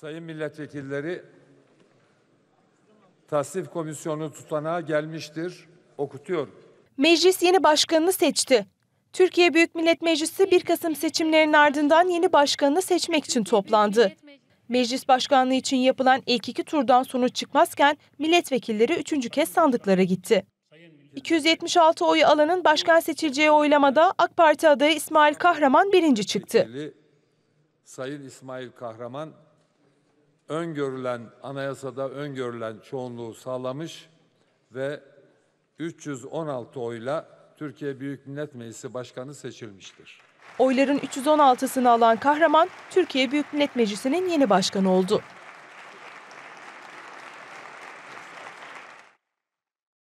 Sayın milletvekilleri tasdif komisyonu tutanağı gelmiştir. Okutuyorum. Meclis yeni başkanını seçti. Türkiye Büyük Millet Meclisi 1 Kasım seçimlerinin ardından yeni başkanını seçmek için toplandı. Meclis başkanlığı için yapılan ilk iki turdan sonuç çıkmazken milletvekilleri üçüncü kez sandıklara gitti. 276 oy alanın başkan seçileceği oylamada AK Parti adayı İsmail Kahraman birinci çıktı. Sayın İsmail Kahraman öngörülen anayasada öngörülen çoğunluğu sağlamış ve 316 oyla Türkiye Büyük Millet Meclisi Başkanı seçilmiştir. Oyların 316'sını alan kahraman Türkiye Büyük Millet Meclisi'nin yeni başkanı oldu.